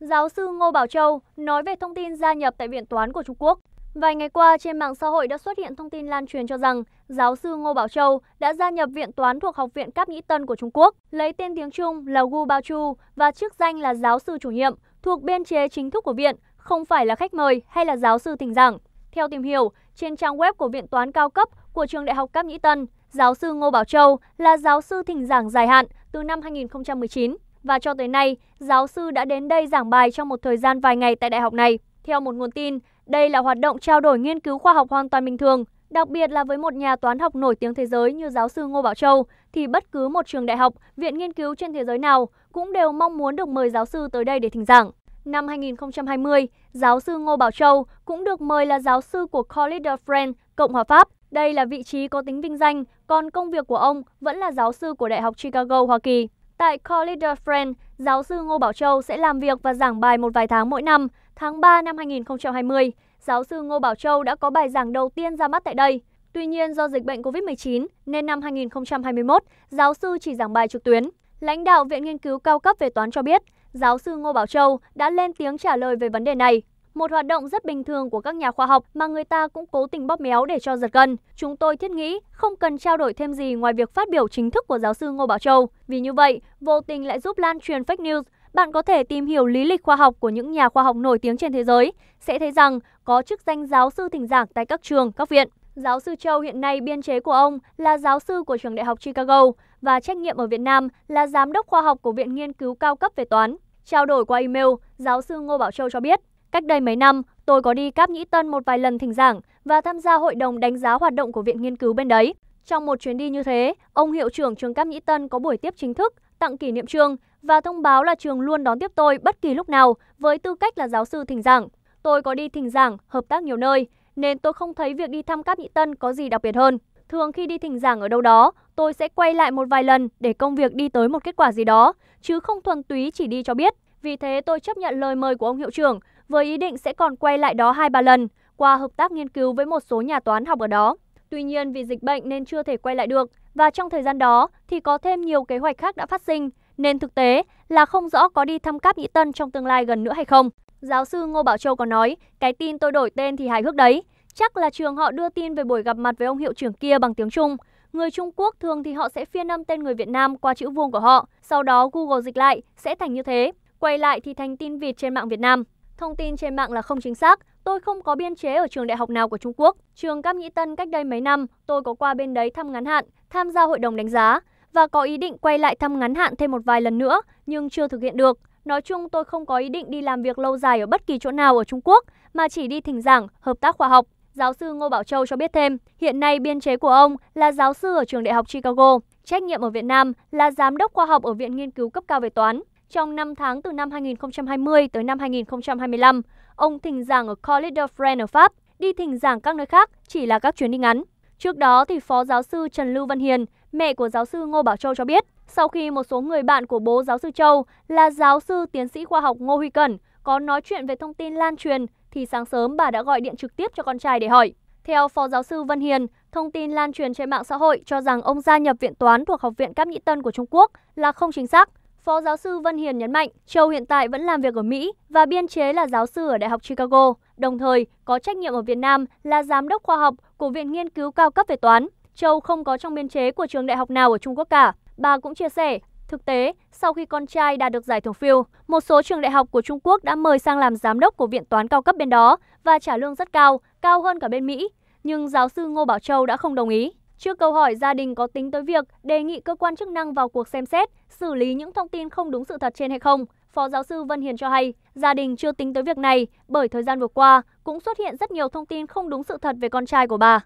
Giáo sư Ngô Bảo Châu nói về thông tin gia nhập tại Viện Toán của Trung Quốc. Vài ngày qua, trên mạng xã hội đã xuất hiện thông tin lan truyền cho rằng giáo sư Ngô Bảo Châu đã gia nhập Viện Toán thuộc Học viện Cáp Nhĩ Tân của Trung Quốc, lấy tên tiếng Trung là Gu Bao Chu và chức danh là giáo sư chủ nhiệm, thuộc biên chế chính thức của viện, không phải là khách mời hay là giáo sư thỉnh giảng. Theo tìm hiểu, trên trang web của Viện Toán cao cấp của Trường Đại học Cáp Nhĩ Tân, giáo sư Ngô Bảo Châu là giáo sư thỉnh giảng dài hạn từ năm 2019. Và cho tới nay, giáo sư đã đến đây giảng bài trong một thời gian vài ngày tại đại học này. Theo một nguồn tin, đây là hoạt động trao đổi nghiên cứu khoa học hoàn toàn bình thường, đặc biệt là với một nhà toán học nổi tiếng thế giới như giáo sư Ngô Bảo Châu, thì bất cứ một trường đại học, viện nghiên cứu trên thế giới nào cũng đều mong muốn được mời giáo sư tới đây để thỉnh giảng. Năm 2020, giáo sư Ngô Bảo Châu cũng được mời là giáo sư của College de France, Cộng hòa Pháp. Đây là vị trí có tính vinh danh, còn công việc của ông vẫn là giáo sư của Đại học Chicago, Hoa Kỳ. Tại College Friends, giáo sư Ngô Bảo Châu sẽ làm việc và giảng bài một vài tháng mỗi năm. Tháng 3 năm 2020, giáo sư Ngô Bảo Châu đã có bài giảng đầu tiên ra mắt tại đây. Tuy nhiên do dịch bệnh COVID-19 nên năm 2021, giáo sư chỉ giảng bài trực tuyến. Lãnh đạo Viện Nghiên cứu Cao cấp về Toán cho biết, giáo sư Ngô Bảo Châu đã lên tiếng trả lời về vấn đề này một hoạt động rất bình thường của các nhà khoa học mà người ta cũng cố tình bóp méo để cho giật gân. Chúng tôi thiết nghĩ không cần trao đổi thêm gì ngoài việc phát biểu chính thức của giáo sư Ngô Bảo Châu. Vì như vậy, vô tình lại giúp lan truyền fake news. Bạn có thể tìm hiểu lý lịch khoa học của những nhà khoa học nổi tiếng trên thế giới, sẽ thấy rằng có chức danh giáo sư thỉnh giảng tại các trường, các viện. Giáo sư Châu hiện nay biên chế của ông là giáo sư của trường đại học Chicago và trách nhiệm ở Việt Nam là giám đốc khoa học của Viện Nghiên cứu cao cấp về toán. Trao đổi qua email, giáo sư Ngô Bảo Châu cho biết, Cách đây mấy năm, tôi có đi Cáp Nhĩ Tân một vài lần thỉnh giảng và tham gia hội đồng đánh giá hoạt động của viện nghiên cứu bên đấy. Trong một chuyến đi như thế, ông hiệu trưởng trường Cáp Nhĩ Tân có buổi tiếp chính thức, tặng kỷ niệm trường và thông báo là trường luôn đón tiếp tôi bất kỳ lúc nào với tư cách là giáo sư thỉnh giảng. Tôi có đi thỉnh giảng, hợp tác nhiều nơi, nên tôi không thấy việc đi thăm Cáp Nhĩ Tân có gì đặc biệt hơn. Thường khi đi thỉnh giảng ở đâu đó, tôi sẽ quay lại một vài lần để công việc đi tới một kết quả gì đó, chứ không thuần túy chỉ đi cho biết. Vì thế tôi chấp nhận lời mời của ông hiệu trưởng với ý định sẽ còn quay lại đó hai ba lần qua hợp tác nghiên cứu với một số nhà toán học ở đó. Tuy nhiên vì dịch bệnh nên chưa thể quay lại được và trong thời gian đó thì có thêm nhiều kế hoạch khác đã phát sinh nên thực tế là không rõ có đi thăm Cáp Nhĩ Tân trong tương lai gần nữa hay không. Giáo sư Ngô Bảo Châu có nói, cái tin tôi đổi tên thì hài hước đấy. Chắc là trường họ đưa tin về buổi gặp mặt với ông hiệu trưởng kia bằng tiếng Trung. Người Trung Quốc thường thì họ sẽ phiên âm tên người Việt Nam qua chữ vuông của họ, sau đó Google dịch lại sẽ thành như thế. Quay lại thì thành tin vịt trên mạng Việt Nam. Thông tin trên mạng là không chính xác. Tôi không có biên chế ở trường đại học nào của Trung Quốc. Trường Cáp Nhĩ Tân cách đây mấy năm, tôi có qua bên đấy thăm ngắn hạn, tham gia hội đồng đánh giá và có ý định quay lại thăm ngắn hạn thêm một vài lần nữa nhưng chưa thực hiện được. Nói chung tôi không có ý định đi làm việc lâu dài ở bất kỳ chỗ nào ở Trung Quốc mà chỉ đi thỉnh giảng, hợp tác khoa học. Giáo sư Ngô Bảo Châu cho biết thêm, hiện nay biên chế của ông là giáo sư ở trường đại học Chicago, trách nhiệm ở Việt Nam là giám đốc khoa học ở Viện Nghiên cứu cấp cao về toán. Trong 5 tháng từ năm 2020 tới năm 2025, ông thỉnh giảng ở College de France ở Pháp, đi thỉnh giảng các nơi khác chỉ là các chuyến đi ngắn. Trước đó thì Phó giáo sư Trần Lưu Văn Hiền, mẹ của giáo sư Ngô Bảo Châu cho biết, sau khi một số người bạn của bố giáo sư Châu là giáo sư tiến sĩ khoa học Ngô Huy Cẩn có nói chuyện về thông tin lan truyền thì sáng sớm bà đã gọi điện trực tiếp cho con trai để hỏi. Theo Phó giáo sư Văn Hiền, thông tin lan truyền trên mạng xã hội cho rằng ông gia nhập viện toán thuộc Học viện Cáp Nhĩ Tân của Trung Quốc là không chính xác Phó giáo sư Vân Hiền nhấn mạnh, Châu hiện tại vẫn làm việc ở Mỹ và biên chế là giáo sư ở Đại học Chicago, đồng thời có trách nhiệm ở Việt Nam là giám đốc khoa học của Viện Nghiên cứu cao cấp về toán. Châu không có trong biên chế của trường đại học nào ở Trung Quốc cả. Bà cũng chia sẻ, thực tế, sau khi con trai đạt được giải thưởng Phil, một số trường đại học của Trung Quốc đã mời sang làm giám đốc của viện toán cao cấp bên đó và trả lương rất cao, cao hơn cả bên Mỹ. Nhưng giáo sư Ngô Bảo Châu đã không đồng ý. Trước câu hỏi gia đình có tính tới việc đề nghị cơ quan chức năng vào cuộc xem xét, xử lý những thông tin không đúng sự thật trên hay không, Phó giáo sư Vân Hiền cho hay, gia đình chưa tính tới việc này bởi thời gian vừa qua cũng xuất hiện rất nhiều thông tin không đúng sự thật về con trai của bà.